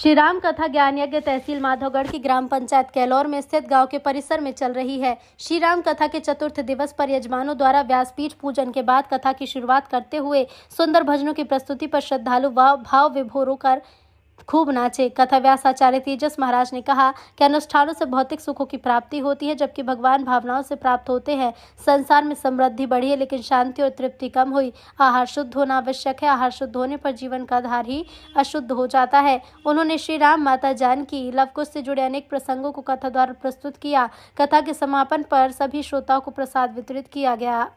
श्री राम कथा ज्ञान यज्ञ तहसील माधवगढ़ की ग्राम पंचायत कैलोर में स्थित गांव के परिसर में चल रही है श्री राम कथा के चतुर्थ दिवस पर यजमानों द्वारा व्यासपीठ पूजन के बाद कथा की शुरुआत करते हुए सुंदर भजनों की प्रस्तुति पर श्रद्धालु भाव विभोर होकर खूब नाचे कथा आचार्य तेजस महाराज ने कहा कि अनुष्ठानों से भौतिक सुखों की प्राप्ति होती है जबकि भगवान भावनाओं से प्राप्त होते हैं संसार में समृद्धि बढ़ी है लेकिन शांति और तृप्ति कम हुई आहार शुद्ध होना आवश्यक है आहार शुद्ध होने पर जीवन का आधार ही अशुद्ध हो जाता है उन्होंने श्री राम माता जानकी लवकुश से जुड़े अनेक प्रसंगों को कथा द्वारा प्रस्तुत किया कथा के समापन पर सभी श्रोताओं को प्रसाद वितरित किया गया